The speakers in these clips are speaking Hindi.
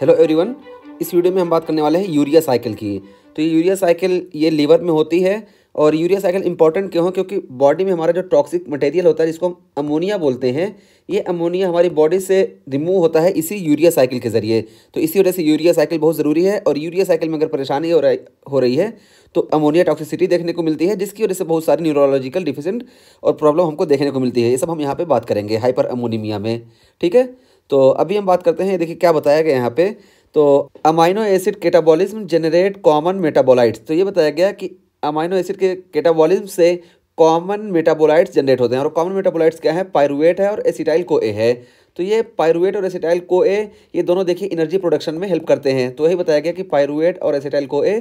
हेलो एवरीवन इस वीडियो में हम बात करने वाले हैं यूरिया साइकिल की तो ये यूरिया साइकिल ये लीवर में होती है और यूरिया साइकिल इंपॉर्टेंट क्यों है क्योंकि बॉडी में हमारा जो टॉक्सिक मटेरियल होता है जिसको हम अमोनिया बोलते हैं ये अमोनिया हमारी बॉडी से रिमूव होता है इसी यूरिया साइकिल के ज़रिए तो इसी वजह से यूरिया साइकिल बहुत ज़रूरी है और यूरिया साइकिल में अगर परेशानी हो रही हो रही है तो अमोनिया टॉक्सिसिटी देखने को मिलती है जिसकी वजह से बहुत सारी न्यूरोलॉजिकल डिफिशेंट और प्रॉब्लम हमको देखने को मिलती है ये सब हम यहाँ पर बात करेंगे हाइपर अमोनीमिया में ठीक है तो अभी हम बात करते हैं देखिए क्या बताया गया यहाँ पे तो amino acid catabolism generate common metabolites तो ये बताया गया कि अमाइनो एसिड के केटाबॉलिज्म से कॉमन मेटाबोलाइट्स जनरेट होते हैं और कॉमन मेटाबोलाइट्स क्या है पायरुएट है और एसिटाइल को ए है तो ये पायरुएट और एसिटाइल को ए ये दोनों देखिए एनर्जी प्रोडक्शन में हेल्प करते हैं तो यही बताया गया कि पायरुएट और acetyl co A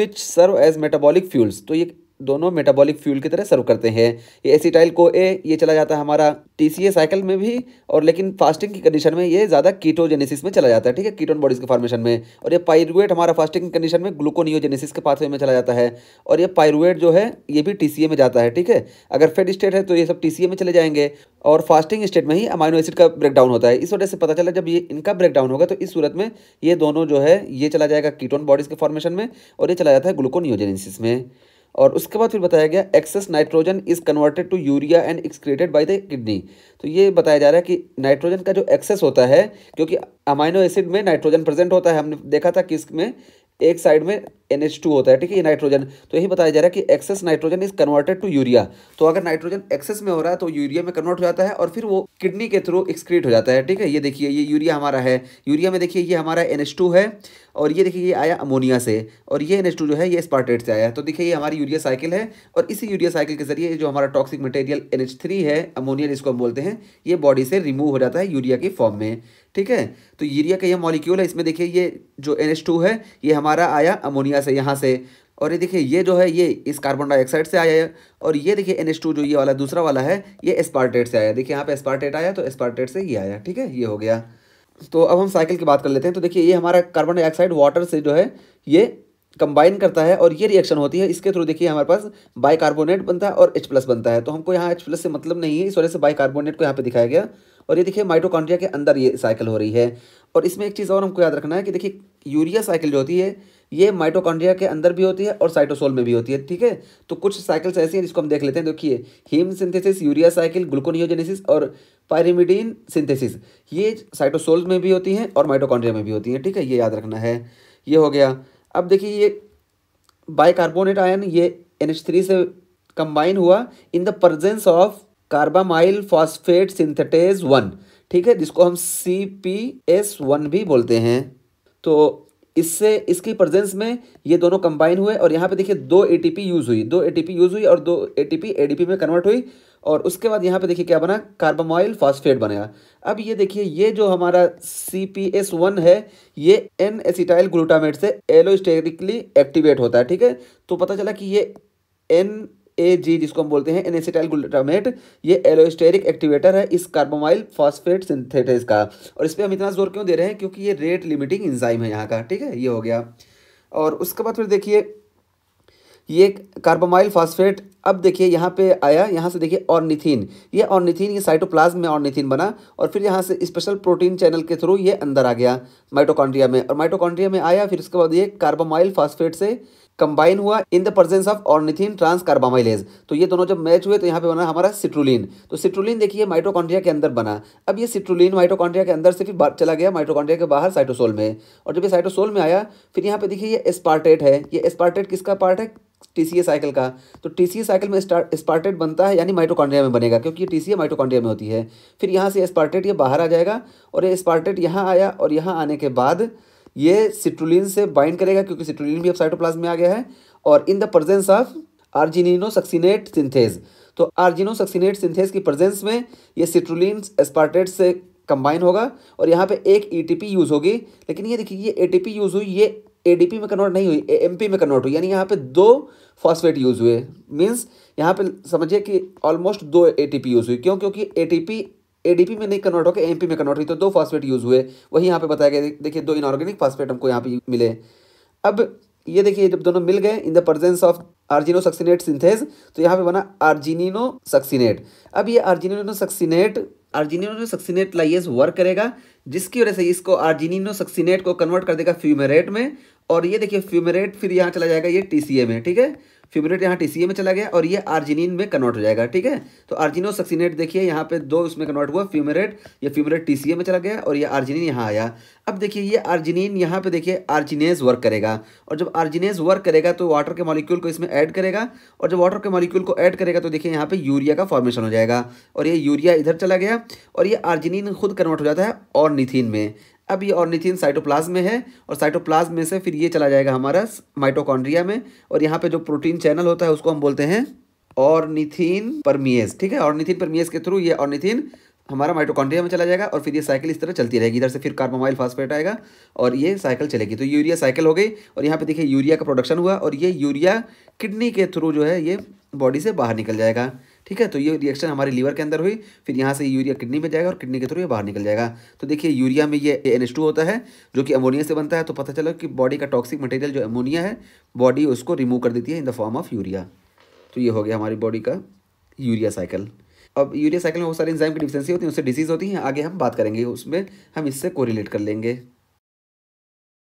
which serve as metabolic fuels तो ये दोनों मेटाबॉलिक फ्यूल की तरह सर्व करते हैं ये एसिटाइल को ए ये चला जाता है हमारा टी सी ए साइकिल में भी और लेकिन फास्टिंग की कंडीशन में ये ज़्यादा कीटोजेनेसिस में चला जाता है ठीक है कीटोन बॉडीज़ के फॉर्मेशन में और ये पायरुएट हमारा फास्टिंग की कंडीशन में ग्लूकोनियोजेनेसिस के पाथवे में चला जाता है और ये पायरुएट जो है ये भी टी सी ए में जाता है ठीक है अगर फेड स्टेट है तो ये सब टी सी ए में चले जाएंगे और फास्टिंग स्टेट में ही अमाइनो एसिड का ब्रेकडाउन होता है इस वजह से पता चला जब ये इनका ब्रेकडाउन होगा तो इस सूरत में ये दोनों जो है ये चला जाएगा कीटोन बॉडीज़ के फॉर्मेशन में और ये चला जाता है ग्लूकोनियोजेनेसिस में और उसके बाद फिर बताया गया excess nitrogen is converted to urea and excreted by the kidney तो ये बताया जा रहा है कि नाइट्रोजन का जो एक्सेस होता है क्योंकि अमाइनो एसिड में नाइट्रोजन प्रेजेंट होता है हमने देखा था कि इसमें एक साइड में एन होता है ठीक है ये नाइट्रोजन तो यही बताया जा रहा है कि excess nitrogen is converted to urea तो अगर नाइट्रोजन एक्सेस में हो रहा है तो यूरिया में कन्वर्ट हो जाता है और फिर वो किडनी के थ्रू एक्सक्रीट हो जाता है ठीक है ये देखिए ये यूरिया हमारा है यूरिया में देखिए ये हमारा एन है और ये देखिए ये आया अमोनिया से और ये एन जो है ये स्पार्टेट से आया है तो देखिए ये हमारी यूरिया साइकिल है और इसी यूरिया साइकिल के जरिए जो हमारा टॉक्सिक मटेरियल एन है अमोनिया जिसको हम बोलते हैं ये बॉडी से रिमूव हो जाता है यूरिया के फॉर्म में ठीक है तो यूरिया का यह मॉलिक्यूल है इसमें देखिए ये जो एन है ये हमारा आया अमोनिया से यहाँ से और ये देखिए ये जो है ये इस कार्बन डाइऑक्साइड से आया है और ये देखिए एन जो ये वाला दूसरा वाला है ये एस्पार्टेट से आया देखिए यहाँ पे एस्पार्टेट आया तो एस्पार्टेट से ये आया ठीक है ये हो गया तो अब हम साइकिल की बात कर लेते हैं तो देखिए ये हमारा कार्बन डाइऑक्साइड वाटर से जो है ये कंबाइन करता है और ये रिएक्शन होती है इसके थ्रू देखिए हमारे पास बाई कार्बोनेट बनता है और एच प्लस बनता है तो हमको यहाँ एच प्लस से मतलब नहीं है इस वजह से बाई कार्बोनेट को यहाँ पे दिखाया गया और ये देखिए माइटोकॉन्ड्रिया के अंदर ये साइकिल हो रही है और इसमें एक चीज़ और हमको याद रखना है कि देखिए यूरिया साइकिल जो होती है ये माइटोकॉन्ड्रिया के अंदर भी होती है और साइटोसोल में भी होती है ठीक है तो कुछ साइकिल्स ऐसी हैं जिसको हम देख लेते हैं देखिए heme synthesis urea cycle gluconeogenesis और पायरिमिडीन सिंथेसिस ये साइटोसोल में भी होती हैं और माइटोकॉन्ड्रिया में भी होती हैं ठीक है ये याद रखना है ये हो गया अब देखिए ये बाइकार्बोनेट आयन ये एन से कंबाइन हुआ in the presence of carbamoyl phosphate synthetase one ठीक है जिसको हम सी पी एस वन भी बोलते हैं तो इससे इसकी प्रजेंस में ये दोनों कंबाइन हुए और यहाँ पे देखिए दो एटीपी यूज़ हुई दो एटीपी यूज़ हुई और दो एटीपी एडीपी में कन्वर्ट हुई और उसके बाद यहाँ पे देखिए क्या बना कार्बामोइल फॉस्फेट बनेगा अब ये देखिए ये जो हमारा सी पी एस वन है ये एन एसिटाइल ग्लूटामेट से एलोस्टेरिकली एक्टिवेट होता है ठीक है तो पता चला कि ये एन ए जी जिसको हम बोलते हैं एन एसिटाइल ग्लूटामेट ये एलोस्टेरिक एक्टिवेटर है इस कार्बामाइल फॉस्फेट सिंथेटिस का और इस पर हम इतना जोर क्यों दे रहे हैं क्योंकि ये रेट लिमिटिंग इंजाइम है यहाँ का ठीक है ये हो गया और उसके बाद फिर देखिए ये कार्बोमाइल फास्फेट अब देखिए यहाँ पे आया यहाँ से देखिए ऑर्निथीन ये ऑर्निथीन ये साइटोप्लाज्म में ऑर्निथीन बना और फिर यहाँ से स्पेशल प्रोटीन चैनल के थ्रू ये अंदर आ गया माइटोकॉन्ड्रिया में और माइटोकॉन्ड्रिया में आया फिर उसके बाद ये कार्बोमाइल फॉस्फेट से कंबाइन हुआ in the presence of ornithine transcarbamoylase तो ये दोनों जब मैच हुए तो यहाँ पे बना हमारा सिट्रुलिन तो सिट्रुलिन देखिए माइटोकॉन्ड्रिया के अंदर बना अब ये सिट्रुलिन माइटोकॉन्ड्रिया के अंदर से फिर चला गया माइटोकॉन्ड्रिया के बाहर साइटोसोल में और जब ये साइटोसोल में आया फिर यहाँ पे देखिए ये एस्पार्टेट है ये एस्पार्टेट किसका पार्ट है टी साइकिल का तो टी साइकिल में स्पार्टेट बनता है यानी माइटोकॉन्ड्रिया में बनेगा क्योंकि ये टी माइटोकॉन्ड्रिया में होती है फिर यहाँ से स्पार्टेट ये बाहर आ जाएगा और ये स्पार्टेट यहाँ आया और यहाँ आने के बाद ये सिट्रुलिन से बाइंड करेगा क्योंकि सिट्रुलिन भी अब साइटोप्लाज में आ गया है और in the presence of argininosuccinate synthase तो आर्जिनो सक्सीनेट सिंथेज की प्रजेंस में ये सिट्रुलिन स्पार्टेट से कंबाइन होगा और यहाँ पे एक एटीपी e यूज़ होगी लेकिन ये देखिए ये ए e यूज़ हुई ये एडीपी में कन्वर्ट नहीं हुई एमपी में कन्वर्ट हुई यानी यहाँ पे दो फॉस्फेट यूज़ हुए मीन्स यहाँ पे समझिए कि ऑलमोस्ट दो एटीपी यूज़ हुई क्यों क्योंकि एटीपी एडीपी में नहीं कन्वर्ट होकर एमपी में कन्वर्ट हुई तो दो फॉस्फेट यूज़ हुए वही यहाँ पे बताया गया देखिए दो इनऑर्गेनिक फॉस्फेट हमको यहाँ पे मिले अब ये देखिए जब दोनों मिल गए in the presence of argininosuccinate synthase तो यहाँ पे बना आर्जिनो सक्सीनेट अब ये argininosuccinate argininosuccinate lyase work करेगा जिसकी वजह से इसको आर्जिनिनो सक्सीनेट को कन्वर्ट कर देगा फ्यूमेरेट में और ये देखिए फ्यूमेरेट फिर यहाँ चला जाएगा ये टी में ठीक है फिब्रेट यहाँ टी में चला गया और ये आर्जिनिन में कन्वर्ट हो जाएगा ठीक है तो आर्जिनो सक्सीनेट देखिए यहाँ पे दो उसमें कन्वर्ट हुआ फ्यूमरेट ये फ्यूमरेट टी में चला गया और ये आर्जिनिन यहाँ आया अब देखिए ये आर्जिनिन यहाँ पे देखिए आर्जिनेज वर्क करेगा और जब आर्जिनेज वर्क करेगा तो वाटर के मॉलिक्यूल को इसमें ऐड करेगा और जब वाटर के मॉलिक्यूल को ऐड करेगा तो देखिए यहाँ पे यूरिया का फॉर्मेशन हो जाएगा और ये यूरिया इधर चला गया और ये आर्जिनिन खुद कन्वर्ट हो जाता है और निथिन में अब ये ऑर्निथिन साइटोप्लाज्म में है और साइटोप्लाज्म में से फिर ये चला जाएगा हमारा माइटोकॉन्ड्रिया में और यहाँ पे जो प्रोटीन चैनल होता है उसको हम बोलते हैं ऑर्निथिन परमियस ठीक है ऑर्निथिन परमियस के थ्रू ये ऑर्निथिन हमारा माइटोकॉन्ड्रिया में चला जाएगा और फिर ये साइकिल इस तरह चलती रहेगी इधर से फिर कार्बोमाइल फास्फेट आएगा और ये साइकिल चलेगी तो यूरिया साइकिल हो गई और यहाँ पर देखिए यूरिया का प्रोडक्शन हुआ और ये यूरिया किडनी के थ्रू जो है ये बॉडी से बाहर निकल जाएगा ठीक है तो ये रिएक्शन हमारे लीवर के अंदर हुई फिर यहाँ से यूरिया किडनी में जाएगा और किडनी के थ्रू ये बाहर निकल जाएगा तो देखिए यूरिया में ये एन होता है जो कि अमोनिया से बनता है तो पता चला कि बॉडी का टॉक्सिक मटेरियल जो अमोनिया है बॉडी उसको रिमूव कर देती है in the form of urea तो ये हो गया हमारी बॉडी का यूरिया साइकिल अब यूरिया साइकिल में बहुत सारी इंजाइम की डिफिशेंसी होती है उससे डिजीज़ होती है आगे हम बात करेंगे उसमें हम इससे कोरिलेट कर लेंगे